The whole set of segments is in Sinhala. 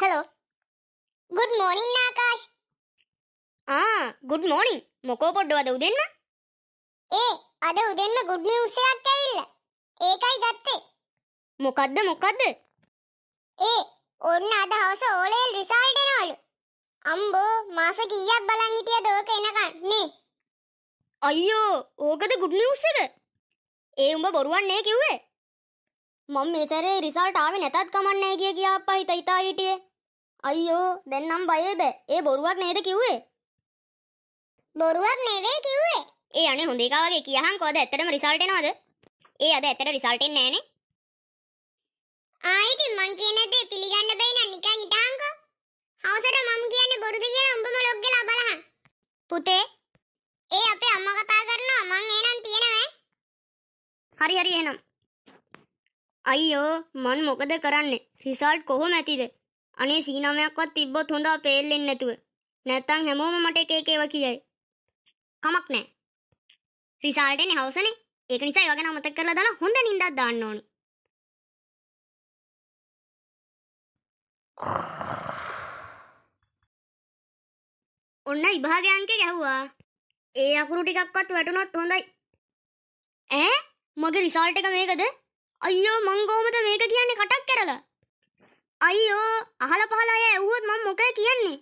హలో ಗುಡ್ ಮಾರ್ನಿಂಗ್ ಆಕಾಶ್ ಹಾ ಗುಡ್ ಮಾರ್ನಿಂಗ್ ಮೊಕೋಬೊಡ್ಡು ಅದ ಉದೇನ್ನ ಏ ಅದ ಉದೇನ್ನ ಗುಡ್ ನ್ಯೂಸ್ ಆಗ್ತಾ ಇಲ್ಲ ಏಕೈ ಗತ್ತೆ මොකද්ද මොකද්ද ඒ ඔන්න අද හවස ඕලේල් රිසල්ට් එනවලු අම්බෝ මාස කීයක් බලන් හිටියද ඕක එනකන් නේ අයියෝ ඕකද ගුඩ් නිවුස් එක ඒ උඹ බොරුවක් නේ කිව්වේ මම මේ සැරේ රිසල්ට් ආවේ නැතත් කමන්නේ කිය කියා අප්පා හිත හිතා හිටියේ අයියෝ දැන් නම් බයේ බෑ ඒ බොරුවක් නේද කිව්වේ බොරුවක් නෙවෙයි කිව්වේ ඒ අනේ හොඳ එකා වගේ කියහන් කොහොද ඇත්තටම රිසල්ට් එනවද ඒ අද ඇත්තට රිසල්ට් එන්නේ නැහනේ ආයිති මං කියන දේ පිළිගන්න බැයි නම් නිකන් හිටහන්කෝ. හවසට මම කියන්නේ බොරුද කියලා උඹම ලොග් ගලා බලහන්. පුතේ ඒ අපේ අම්මා කතා කරනවා මං එහෙනම් තියනවා. හරි හරි එහෙනම්. අයියෝ මන් මොකද කරන්නේ? රිසල්ට් කොහොම ඇතිද? අනේ සීනමයක්වත් තිබ්බොත් හොඳ පේල්ලෙන්නේ නැතුව. නැත්තම් හැමෝම මට එක එක ඒවා කියයි. කමක් නැහැ. රිසල්ට් එන්නේ හවසනේ. ඒක නිසා ඒවා ගැන අමතක කරලා දාලා හොඳ නිින්දක් දාන්න ඕනි. ඔන්න විභාග අංක ගැහුවා. ඒ අකුරු ටිකක්වත් වැටුණොත් හොඳයි. ඈ මගේ රිසල්ට් එක මේකද? අයියෝ මං කොහොමද මේක කියන්නේ කටක් කරලා? අයියෝ අහල පහල අය ඇව්වොත් මම මොකද කියන්නේ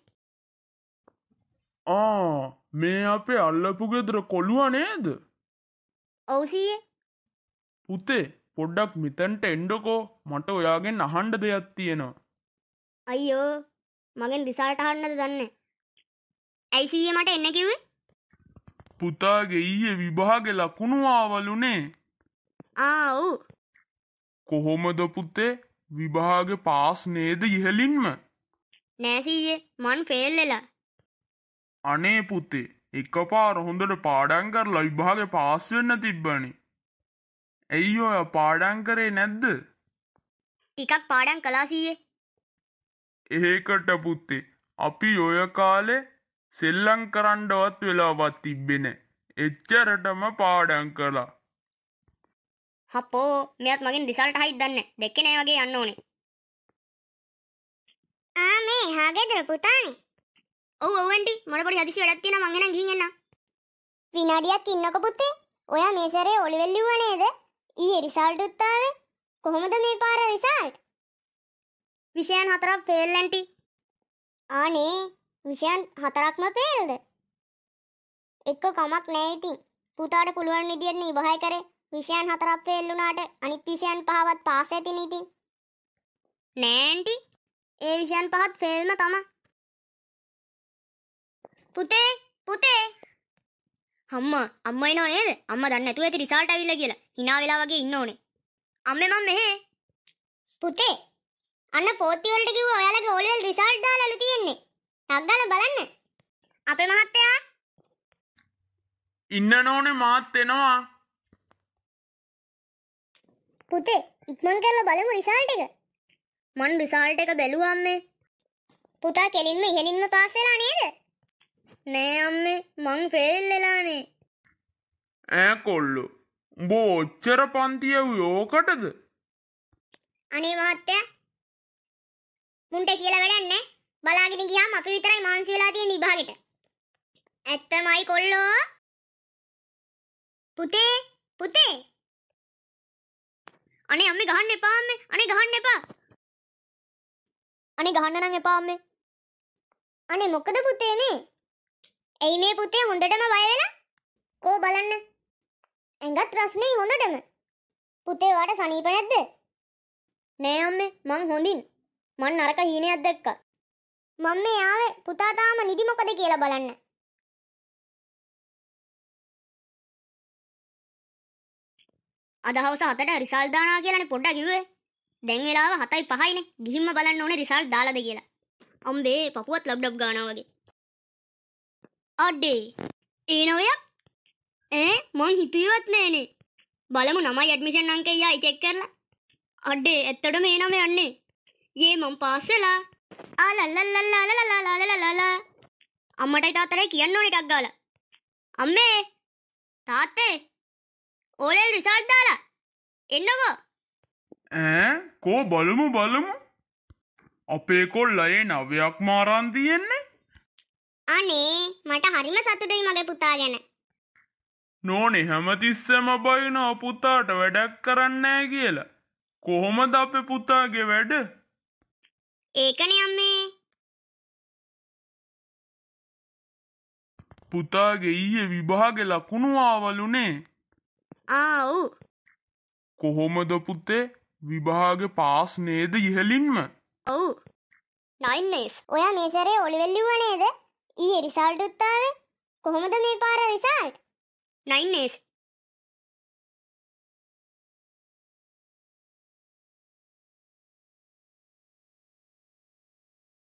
ආ මේ අපේ අල්ලපු ගෙදර කොළුවා නේද ඔවුසීයේ පුතේ පොඩ්ඩක් මෙතැන්ට එන්ඩකෝ මට ඔයාගෙන් අහන්ඩ දෙයක් තියෙනවා අයියෝ මගෙන් රිසාට අහන්නද දන්න ඇයිසීය මට එන්න කිව් පුතාගේ ඊයේ විභාග ලකුණුවාවලුනේ ආ ඔවු කොහොමද පුත්තේ විභාග පාස් නේද ඉහලින්ම නෑසීයේ මන් ෆෙල්ලලා අනේ පුතේ එක පාර හොඳට පාඩන් කරලා විභාග පාස් වෙන්න තිබ්බනේ ඇයි ඔය පාඩන් කරේ නැද්ද ටිකක් පාඩන් කළා සීයේ ඒකට පුත්තේ අපි ඔය කාලේ සෙල්ලම් කරන්නවත් වෙලාවත් තිබ්බේ නැහැ එච්චරටම පාඩම් කළා හප්පෝ මෙයත් මගින් දිසල්ට හයිත් දන්න දෙක්කෙනේ වගේ යන්න ඕනේ ආ මේ හාගෙදර පුතානේ ඔව් ඔවන්ටි මොන පොඩි හදිසි වැඩක් තියෙනවා මං එනම් ගිහින් එන්න විනාඩියක් ඉන්නකො පුතේ ඔයා මේ සැරේ ඔලිවෙල් ලිව්වා නේද ඊයේ රිසල්ට් උත් ආවේ කොහොමද මේ පාර රිසල්ට් විෂයන් හතරක් ෆේල් ඇන්ටි ආනේ විෂයන් හතරක්ම ෆේල්ද එක්ක කමක් නැහැ ඉතින් පුතාට පුළුවන් විදියට නිවහය කරේ විෂයන් හතරක් ෆේල් වුණාට අනිත් විෂයන් පහවත් පාස් ඇතිනේ ඉතින්. නෑ ඇන්ටි. ඒ විෂයන් පහත් ෆේල්ම තමයි. පුතේ පුතේ අම්මා අම්මා ඉනෝ නේද? අම්මා දන්නේ නැතුව ඇති රිසල්ට් ආවිල්ලා කියලා. hina වෙලා වගේ ඉන්න ඕනේ. අම්මේ මම මෙහෙ. පුතේ අන්න 4th වලට කිව්වා ඔයාලගේ ඕල් වල රිසල්ට් දාලාලු තියෙන්නේ. ටක් බලන්න. අපේ මහත්තයා ඉන්න ඕනේ මාත් එනවා. පුතේ ඉක්මන් කරලා බලමු රිසල්ට් එක. මන් රිසල්ට් එක බැලුවා අම්මේ. පුතා කෙලින්ම ඉහළින්ම පාස් වෙලා නේද? නෑ අම්මේ මං ෆේල් වෙලානේ. ඈ කොල්ලෝ උඹ ඔච්චර පන්තිය යෝකටද? අනේ මහත්තයා මුන්ට කියලා වැඩක් නෑ. බලාගෙන ගියාම අපි විතරයි මාන්සි වෙලා තියෙන විභාගෙට. ඇත්තමයි කොල්ලෝ. පුතේ පුතේ අනේ අම්මේ ගහන්න එපා අම්මේ. අනේ ගහන්න එපා. අනේ ගහන්න නම් එපා අම්මේ. අනේ මොකද පුතේ මේ? ඇයි මේ පුතේ හොඳටම බය වෙලා? කෝ බලන්න. ඇඟත් රස්නේ හොඳටම. පුතේ වාට සනීප නැද්ද? නෑ අම්මේ මං හොඳින්. මං නරක හීනයක් දැක්කා. මම මේ ආවේ පුතා තාම නිදි මොකද කියලා බලන්න. අදහවස හතට රිසල් දානා කියලනේ පොඩ්ඩක් කිව්වේ. දැන් වෙලාව 7යි 5යිනේ. ගිහින්ම බලන්න ඕනේ රිසල් දාලාද කියලා. අම්බේ පපුවත් ලබ්ඩබ් ගානවා වගේ. අඩේ. ඒනෝය? ඈ මං හිතුවේවත් නෑනේ. බලමු නමයි ඇඩ්මිෂන් අංකය යයි චෙක් කරලා. අඩේ ඇත්තටම මේ නම යන්නේ. යේ මං පාස් වෙලා. ආලල්ලල්ලල්ලල්ලල්ලල්ලල්ලල්ලල්ලා. අම්මටයි තාත්තටයි කියන්න ඕනේ ටක් ගාලා. අම්මේ තාත්තේ ඕලෙල් රිසාට් දාලා එන්නකෝ ඈ කෝ බලමු බලමු අපේ කොල්ලයේ නවයක් මාරන් තියෙන්නේ අනේ මට හරිම සතුටුයි මගේ පුතා ගැන නෝනේ හැමතිස්සෙම බයිනෝ පුතාට වැඩක් කරන්නෑ කියලා කොහොමද අපේ පුතාගේ වැඩ ඒකනේ අම්මේ පුතාගේ ඊයේ විභාගේ ලකුණු ආවලුනේ ආව්. කොහොමද පුතේ විභාගේ පාස් නේද ඉහලින්ම? ඔව්. 9 A's. ඔයා මේ සැරේ ඔලිවෙල් ලිව්වා නේද? ඊයේ රිසල්ට් උත් ආවේ. කොහොමද මේ පාර රිසල්ට්? 9 A's.